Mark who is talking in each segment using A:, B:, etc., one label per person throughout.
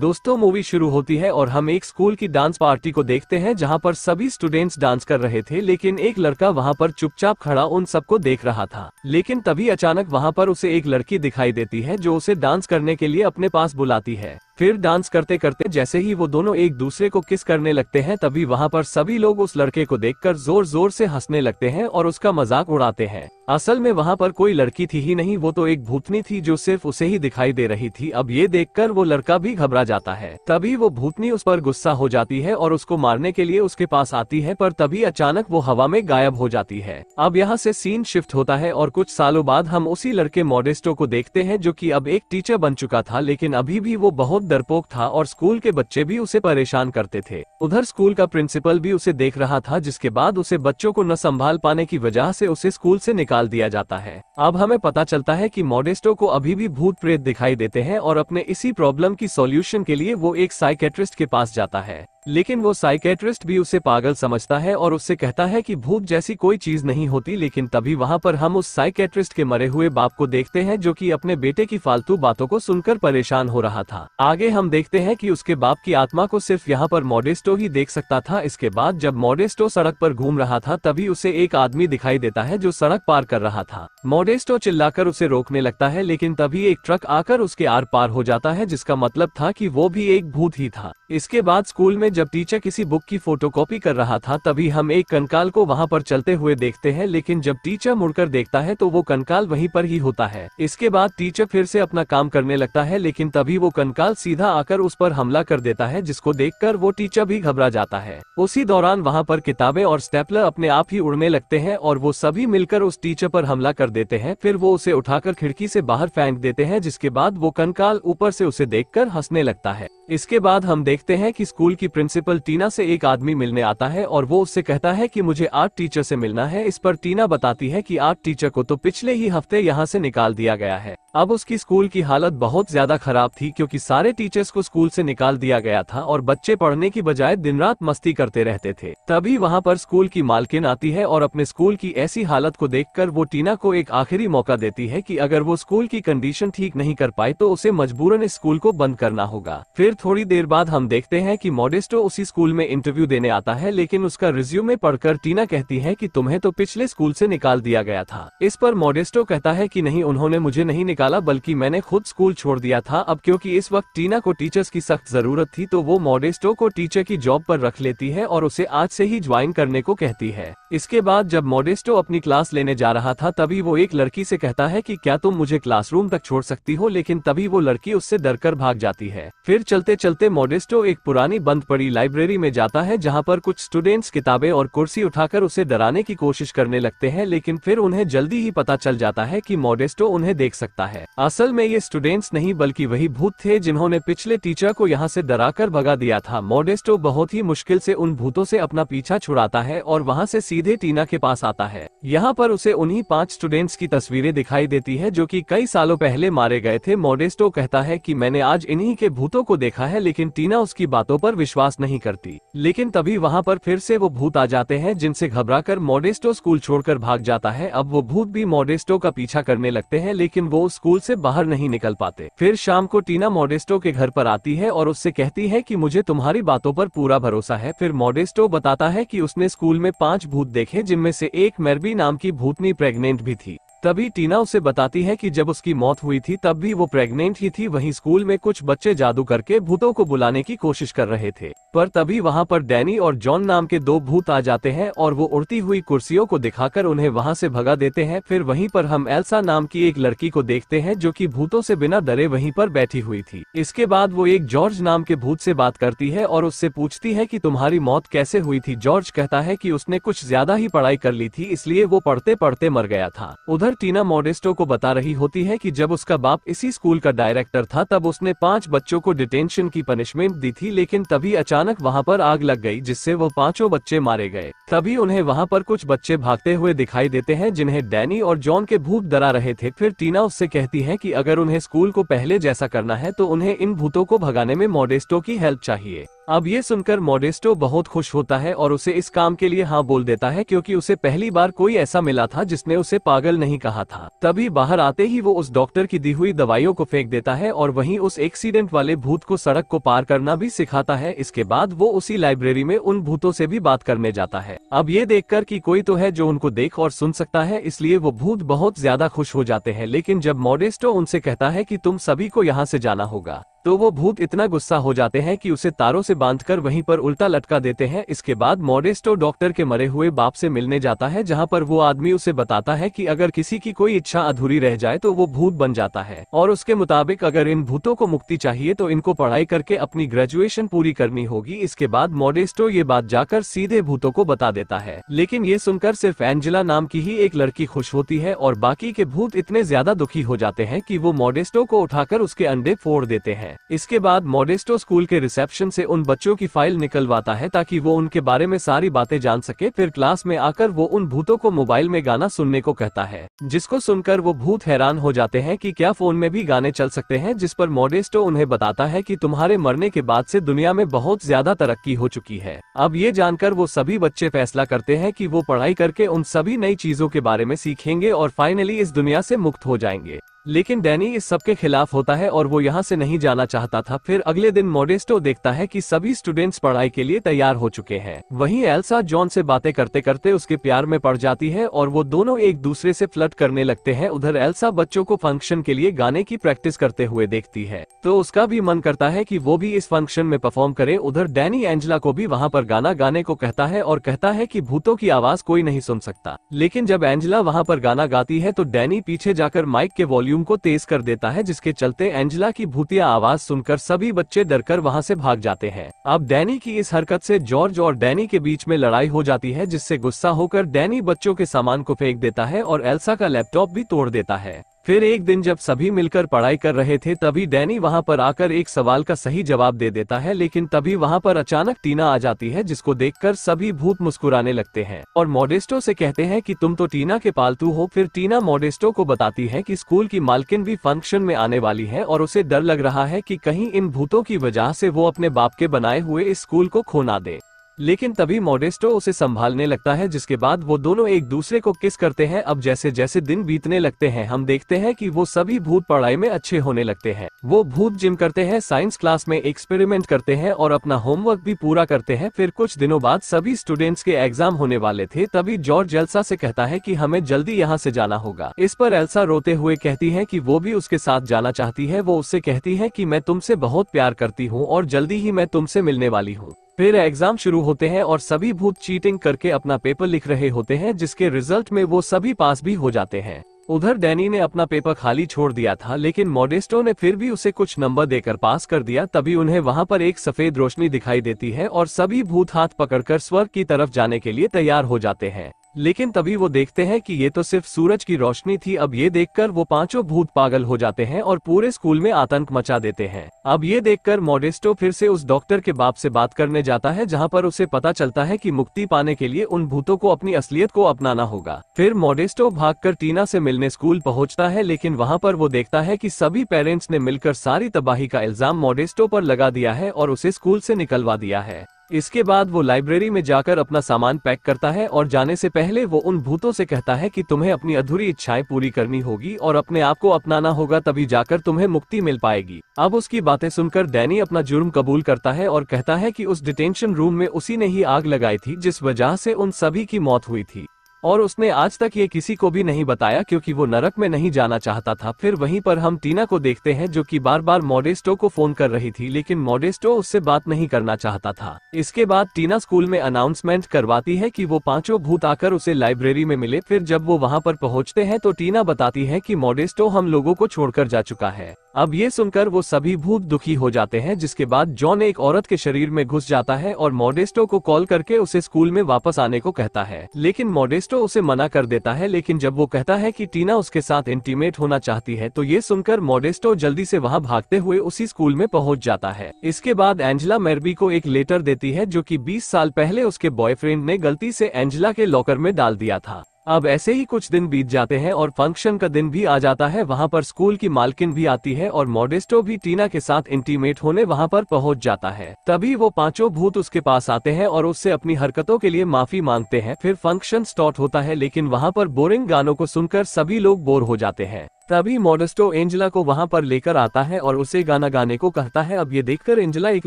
A: दोस्तों मूवी शुरू होती है और हम एक स्कूल की डांस पार्टी को देखते हैं जहां पर सभी स्टूडेंट्स डांस कर रहे थे लेकिन एक लड़का वहां पर चुपचाप खड़ा उन सबको देख रहा था लेकिन तभी अचानक वहां पर उसे एक लड़की दिखाई देती है जो उसे डांस करने के लिए अपने पास बुलाती है फिर डांस करते करते जैसे ही वो दोनों एक दूसरे को किस करने लगते हैं तभी वहाँ पर सभी लोग उस लड़के को देखकर जोर जोर से हंसने लगते हैं और उसका मजाक उड़ाते हैं असल में वहाँ पर कोई लड़की थी ही नहीं वो तो एक भूतनी थी जो सिर्फ उसे ही दिखाई दे रही थी अब ये देख वो लड़का भी घबरा जाता है तभी वो भूतनी उस पर गुस्सा हो जाती है और उसको मारने के लिए उसके पास आती है पर तभी अचानक वो हवा में गायब हो जाती है अब यहाँ से सीन शिफ्ट होता है और कुछ सालों बाद हम उसी लड़के मॉडेस्टो को देखते हैं जो की अब एक टीचर बन चुका था लेकिन अभी भी वो बहुत डरपोक था और स्कूल के बच्चे भी उसे परेशान करते थे उधर स्कूल का प्रिंसिपल भी उसे देख रहा था जिसके बाद उसे बच्चों को न संभाल पाने की वजह से उसे स्कूल से निकाल दिया जाता है अब हमें पता चलता है कि मॉडेस्टो को अभी भी भूत प्रेत दिखाई देते हैं और अपने इसी प्रॉब्लम की सॉल्यूशन के लिए वो एक साइकेट्रिस्ट के पास जाता है लेकिन वो साइकेट्रिस्ट भी उसे पागल समझता है और उससे कहता है कि भूख जैसी कोई चीज नहीं होती लेकिन तभी वहाँ पर हम उस साइकेट्रिस्ट के मरे हुए बाप को देखते हैं जो कि अपने बेटे की फालतू बातों को सुनकर परेशान हो रहा था आगे हम देखते हैं कि उसके बाप की आत्मा को सिर्फ यहाँ पर मॉडेस्टो ही देख सकता था इसके बाद जब मॉडेस्टो सड़क पर घूम रहा था तभी उसे एक आदमी दिखाई देता है जो सड़क पार कर रहा था मॉडेस्टो चिल्लाकर उसे रोकने लगता है लेकिन तभी एक ट्रक आकर उसके आर पार हो जाता है जिसका मतलब था की वो भी एक भूत ही था इसके बाद स्कूल में जब टीचर किसी बुक की फोटोकॉपी कर रहा था तभी हम एक कंकाल को वहाँ पर चलते हुए देखते हैं लेकिन जब टीचर मुड़कर देखता है तो वो कंकाल वहीं पर ही होता है इसके बाद टीचर फिर से अपना काम करने लगता है लेकिन तभी वो कंकाल सीधा आकर उस पर हमला कर देता है जिसको देख वो टीचर भी घबरा जाता है उसी दौरान वहाँ पर किताबें और स्टेपलर अपने आप ही उड़ने लगते हैं और वो सभी मिलकर उस टीचर पर हमला कर देते हैं फिर वो उसे उठाकर खिड़की से बाहर फेंक देते हैं जिसके बाद वो कंकाल ऊपर से उसे देखकर हंसने लगता है इसके बाद हम देखते हैं कि स्कूल की प्रिंसिपल टीना से एक आदमी मिलने आता है और वो उससे कहता है कि मुझे आर्ट टीचर से मिलना है इस पर टीना बताती है कि आर्ट टीचर को तो पिछले ही हफ्ते यहाँ से निकाल दिया गया है अब उसकी स्कूल की हालत बहुत ज्यादा खराब थी क्योंकि सारे टीचर्स को स्कूल से निकाल दिया गया था और बच्चे पढ़ने की बजाय दिन रात मस्ती करते रहते थे तभी वहाँ पर स्कूल की मालकिन आती है और अपने स्कूल की ऐसी हालत को देखकर वो टीना को एक आखिरी मौका देती है कि अगर वो स्कूल की कंडीशन ठीक नहीं कर पाए तो उसे मजबूरन इस स्कूल को बंद करना होगा फिर थोड़ी देर बाद हम देखते हैं की मॉडेस्टो उसी स्कूल में इंटरव्यू देने आता है लेकिन उसका रिज्यूमे पढ़कर टीना कहती है की तुम्हें तो पिछले स्कूल ऐसी निकाल दिया गया था इस पर मॉडेस्टो कहता है की नहीं उन्होंने मुझे नहीं निकाल निकाला बल्कि मैंने खुद स्कूल छोड़ दिया था अब क्योंकि इस वक्त टीना को टीचर्स की सख्त जरूरत थी तो वो मॉडेस्टो को टीचर की जॉब पर रख लेती है और उसे आज से ही ज्वाइन करने को कहती है इसके बाद जब मोडेस्टो अपनी क्लास लेने जा रहा था तभी वो एक लड़की से कहता है कि क्या तुम मुझे क्लासरूम तक छोड़ सकती हो लेकिन तभी वो लड़की उससे डरकर भाग जाती है फिर चलते चलते मोडेस्टो एक पुरानी बंद पड़ी लाइब्रेरी में जाता है जहाँ पर कुछ स्टूडेंट्स किताबें और कुर्सी उठाकर उसे डराने की कोशिश करने लगते है लेकिन फिर उन्हें जल्दी ही पता चल जाता है की मोडेस्टो उन्हें देख सकता है असल में ये स्टूडेंट्स नहीं बल्कि वही भूत थे जिन्होंने पिछले टीचर को यहाँ ऐसी डरा भगा दिया था मोडेस्टो बहुत ही मुश्किल से उन भूतों ऐसी अपना पीछा छुड़ाता है और वहाँ ऐसी सीधे टीना के पास आता है यहाँ पर उसे उन्हीं पांच स्टूडेंट्स की तस्वीरें दिखाई देती है जो कि कई सालों पहले मारे गए थे मोडेस्टो कहता है कि मैंने आज इन्हीं के भूतों को देखा है लेकिन टीना उसकी बातों पर विश्वास नहीं करती लेकिन तभी वहाँ पर फिर से वो भूत आ जाते हैं जिनसे कर मोडेस्टो स्कूल छोड़कर भाग जाता है अब वो भूत भी मोडेस्टो का पीछा करने लगते हैं लेकिन वो स्कूल से बाहर नहीं निकल पाते फिर शाम को टीना मोडेस्टो के घर पर आती है और उससे कहती है कि मुझे तुम्हारी बातों पर पूरा भरोसा है फिर मोडेस्टो बताता है कि उसने स्कूल में पांच भूत देखें जिनमें से एक मेरबी नाम की भूतनी प्रेग्नेंट भी थी तभी टीना उसे बताती है कि जब उसकी मौत हुई थी तब भी वो प्रेग्नेंट ही थी वहीं स्कूल में कुछ बच्चे जादू करके भूतों को बुलाने की कोशिश कर रहे थे पर तभी वहां पर डैनी और जॉन नाम के दो भूत आ जाते हैं और वो उड़ती हुई कुर्सियों को दिखाकर उन्हें वहां से भगा देते हैं फिर वहीं पर हम एल्सा नाम की एक लड़की को देखते हैं जो की भूतों से बिना डरे वही पर बैठी हुई थी इसके बाद वो एक जॉर्ज नाम के भूत से बात करती है और उससे पूछती है की तुम्हारी मौत कैसे हुई थी जॉर्ज कहता है की उसने कुछ ज्यादा ही पढ़ाई कर ली थी इसलिए वो पढ़ते पढ़ते मर गया था उधर उधर टीना मोडेस्टो को बता रही होती है कि जब उसका बाप इसी स्कूल का डायरेक्टर था तब उसने पांच बच्चों को डिटेंशन की पनिशमेंट दी थी लेकिन तभी अचानक वहां पर आग लग गई जिससे वो पांचों बच्चे मारे गए तभी उन्हें वहां पर कुछ बच्चे भागते हुए दिखाई देते हैं जिन्हें डैनी और जॉन के भूत डरा रहे थे फिर टीना उससे कहती है की अगर उन्हें स्कूल को पहले जैसा करना है तो उन्हें इन भूतों को भगाने में मोडेस्टो की हेल्प चाहिए अब ये सुनकर मोडेस्टो बहुत खुश होता है और उसे इस काम के लिए हाँ बोल देता है क्योंकि उसे पहली बार कोई ऐसा मिला था जिसने उसे पागल नहीं कहा था तभी बाहर आते ही वो उस डॉक्टर की दी हुई दवाइयों को फेंक देता है और वहीं उस एक्सीडेंट वाले भूत को सड़क को पार करना भी सिखाता है इसके बाद वो उसी लाइब्रेरी में उन भूतों से भी बात करने जाता है अब ये देख कर की कोई तो है जो उनको देख और सुन सकता है इसलिए वो भूत बहुत ज्यादा खुश हो जाते हैं लेकिन जब मोडेस्टो उनसे कहता है की तुम सभी को यहाँ से जाना होगा तो वो भूत इतना गुस्सा हो जाते हैं कि उसे तारों से बांधकर वहीं पर उल्टा लटका देते हैं इसके बाद मॉडेस्टो डॉक्टर के मरे हुए बाप से मिलने जाता है जहां पर वो आदमी उसे बताता है कि अगर किसी की कोई इच्छा अधूरी रह जाए तो वो भूत बन जाता है और उसके मुताबिक अगर इन भूतों को मुक्ति चाहिए तो इनको पढ़ाई करके अपनी ग्रेजुएशन पूरी करनी होगी इसके बाद मॉडेस्टो ये बात जाकर सीधे भूतों को बता देता है लेकिन ये सुनकर सिर्फ एंजिला नाम की ही एक लड़की खुश होती है और बाकी के भूत इतने ज्यादा दुखी हो जाते हैं की वो मॉडेस्टो को उठाकर उसके अंडे फोड़ देते हैं इसके बाद मॉडेस्टो स्कूल के रिसेप्शन से उन बच्चों की फाइल निकलवाता है ताकि वो उनके बारे में सारी बातें जान सके फिर क्लास में आकर वो उन भूतों को मोबाइल में गाना सुनने को कहता है जिसको सुनकर वो भूत हैरान हो जाते हैं की क्या फोन में भी गाने चल सकते हैं जिस पर मॉडेस्टो उन्हें बताता है की तुम्हारे मरने के बाद ऐसी दुनिया में बहुत ज्यादा तरक्की हो चुकी है अब ये जानकर वो सभी बच्चे फैसला करते हैं की वो पढ़ाई करके उन सभी नई चीजों के बारे में सीखेंगे और फाइनली इस दुनिया से मुक्त हो जाएंगे लेकिन डैनी इस सबके खिलाफ होता है और वो यहाँ से नहीं जाना चाहता था फिर अगले दिन मोडेस्टो देखता है कि सभी स्टूडेंट्स पढ़ाई के लिए तैयार हो चुके हैं वहीं एल्सा जॉन से बातें करते करते उसके प्यार में पड़ जाती है और वो दोनों एक दूसरे से फ्लट करने लगते हैं उधर एल्सा बच्चों को फंक्शन के लिए गाने की प्रैक्टिस करते हुए देखती है तो उसका भी मन करता है की वो भी इस फंक्शन में परफॉर्म करे उधर डैनी एंजला को भी वहाँ पर गाना गाने को कहता है और कहता है की भूतों की आवाज कोई नहीं सुन सकता लेकिन जब एंजला वहाँ पर गाना गाती है तो डैनी पीछे जाकर माइक के वॉल्यूम वॉल्यूम को तेज कर देता है जिसके चलते एंजेला की भूतिया आवाज सुनकर सभी बच्चे डरकर वहां से भाग जाते हैं अब डैनी की इस हरकत से जॉर्ज और डैनी के बीच में लड़ाई हो जाती है जिससे गुस्सा होकर डैनी बच्चों के सामान को फेंक देता है और एल्सा का लैपटॉप भी तोड़ देता है फिर एक दिन जब सभी मिलकर पढ़ाई कर रहे थे तभी डैनी वहां पर आकर एक सवाल का सही जवाब दे देता है लेकिन तभी वहां पर अचानक टीना आ जाती है जिसको देखकर सभी भूत मुस्कुराने लगते हैं और मोडेस्टो से कहते हैं कि तुम तो टीना के पालतू हो फिर टीना मोडेस्टो को बताती है कि स्कूल की मालकिन भी फंक्शन में आने वाली है और उसे डर लग रहा है की कहीं इन भूतों की वजह ऐसी वो अपने बाप के बनाए हुए इस स्कूल को खो ना दे लेकिन तभी मोडेस्टो उसे संभालने लगता है जिसके बाद वो दोनों एक दूसरे को किस करते हैं अब जैसे जैसे दिन बीतने लगते हैं हम देखते हैं कि वो सभी भूत पढ़ाई में अच्छे होने लगते हैं वो भूत जिम करते हैं साइंस क्लास में एक्सपेरिमेंट करते हैं और अपना होमवर्क भी पूरा करते हैं फिर कुछ दिनों बाद सभी स्टूडेंट्स के एग्जाम होने वाले थे तभी जॉर्ज एल्सा से कहता है की हमें जल्दी यहाँ से जाना होगा इस पर एल्सा रोते हुए कहती है की वो भी उसके साथ जाना चाहती है वो उससे कहती है की मैं तुमसे बहुत प्यार करती हूँ और जल्दी ही मैं तुमसे मिलने वाली हूँ फिर एग्जाम शुरू होते हैं और सभी भूत चीटिंग करके अपना पेपर लिख रहे होते हैं जिसके रिजल्ट में वो सभी पास भी हो जाते हैं उधर डैनी ने अपना पेपर खाली छोड़ दिया था लेकिन मॉडेस्टो ने फिर भी उसे कुछ नंबर देकर पास कर दिया तभी उन्हें वहां पर एक सफेद रोशनी दिखाई देती है और सभी भूत हाथ पकड़कर स्वर्ग की तरफ जाने के लिए तैयार हो जाते हैं लेकिन तभी वो देखते हैं कि ये तो सिर्फ सूरज की रोशनी थी अब ये देखकर वो पांचों भूत पागल हो जाते हैं और पूरे स्कूल में आतंक मचा देते हैं अब ये देखकर मोडेस्टो फिर से उस डॉक्टर के बाप से बात करने जाता है जहाँ पर उसे पता चलता है कि मुक्ति पाने के लिए उन भूतों को अपनी असलियत को अपनाना होगा फिर मोडेस्टो भाग टीना से मिलने स्कूल पहुँचता है लेकिन वहाँ पर वो देखता है की सभी पेरेंट्स ने मिलकर सारी तबाही का इल्जाम मोडेस्टो आरोप लगा दिया है और उसे स्कूल ऐसी निकलवा दिया है इसके बाद वो लाइब्रेरी में जाकर अपना सामान पैक करता है और जाने से पहले वो उन भूतों से कहता है कि तुम्हें अपनी अधूरी इच्छाएं पूरी करनी होगी और अपने आप को अपनाना होगा तभी जाकर तुम्हें मुक्ति मिल पाएगी अब उसकी बातें सुनकर डैनी अपना जुर्म कबूल करता है और कहता है कि उस डिटेंशन रूम में उसी ने ही आग लगाई थी जिस वजह से उन सभी की मौत हुई थी और उसने आज तक ये किसी को भी नहीं बताया क्योंकि वो नरक में नहीं जाना चाहता था फिर वहीं पर हम टीना को देखते हैं जो कि बार बार मॉडेस्टो को फोन कर रही थी लेकिन मॉडेस्टो उससे बात नहीं करना चाहता था इसके बाद टीना स्कूल में अनाउंसमेंट करवाती है कि वो पांचों भूत आकर उसे लाइब्रेरी में मिले फिर जब वो वहाँ पर पहुँचते हैं तो टीना बताती है की मॉडेस्टो हम लोगो को छोड़कर जा चुका है अब ये सुनकर वो सभी भूत दुखी हो जाते हैं जिसके बाद जॉन एक औरत के शरीर में घुस जाता है और मोडेस्टो को कॉल करके उसे स्कूल में वापस आने को कहता है लेकिन मोडेस्टो उसे मना कर देता है लेकिन जब वो कहता है कि टीना उसके साथ इंटीमेट होना चाहती है तो ये सुनकर मोडेस्टो जल्दी से वहाँ भागते हुए उसी स्कूल में पहुँच जाता है इसके बाद एंजिला मेरबी को एक लेटर देती है जो की बीस साल पहले उसके बॉयफ्रेंड ने गलती ऐसी एंजिला के लॉकर में डाल दिया था अब ऐसे ही कुछ दिन बीत जाते हैं और फंक्शन का दिन भी आ जाता है वहाँ पर स्कूल की मालकिन भी आती है और मॉडेस्टो भी टीना के साथ इंटीमेट होने वहाँ पर पहुँच जाता है तभी वो पांचों भूत उसके पास आते हैं और उससे अपनी हरकतों के लिए माफी मांगते हैं फिर फंक्शन स्टार्ट होता है लेकिन वहाँ पर बोरिंग गानों को सुनकर सभी लोग बोर हो जाते हैं तभी मॉडेस्टो एंजला को वहाँ पर लेकर आता है और उसे गाना गाने को कहता है अब ये देखकर एंजला एक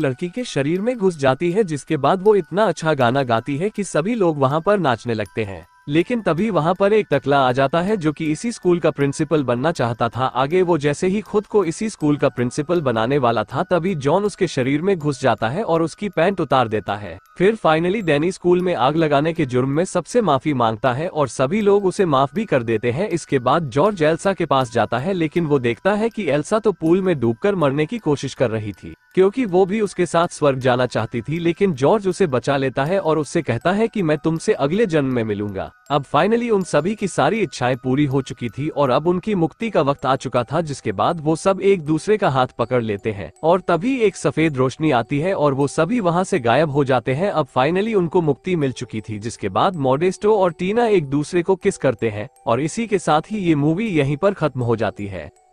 A: लड़की के शरीर में घुस जाती है जिसके बाद वो इतना अच्छा गाना गाती है कि सभी लोग वहाँ पर नाचने लगते हैं लेकिन तभी वहां पर एक टकला आ जाता है जो कि इसी स्कूल का प्रिंसिपल बनना चाहता था आगे वो जैसे ही खुद को इसी स्कूल का प्रिंसिपल बनाने वाला था तभी जॉन उसके शरीर में घुस जाता है और उसकी पैंट उतार देता है फिर फाइनली डैनी स्कूल में आग लगाने के जुर्म में सबसे माफी मांगता है और सभी लोग उसे माफ भी कर देते हैं इसके बाद जॉर्ज एल्सा के पास जाता है लेकिन वो देखता है की एल्सा तो पूल में डूब मरने की कोशिश कर रही थी क्योंकि वो भी उसके साथ स्वर्ग जाना चाहती थी लेकिन जॉर्ज उसे बचा लेता है और उससे कहता है कि मैं तुमसे अगले जन्म में मिलूंगा अब फाइनली उन सभी की सारी इच्छाएं पूरी हो चुकी थी और अब उनकी मुक्ति का वक्त आ चुका था जिसके बाद वो सब एक दूसरे का हाथ पकड़ लेते हैं और तभी एक सफेद रोशनी आती है और वो सभी वहाँ से गायब हो जाते हैं अब फाइनली उनको मुक्ति मिल चुकी थी जिसके बाद मोडेस्टो और टीना एक दूसरे को किस करते हैं और इसी के साथ ही ये मूवी यही पर खत्म हो जाती है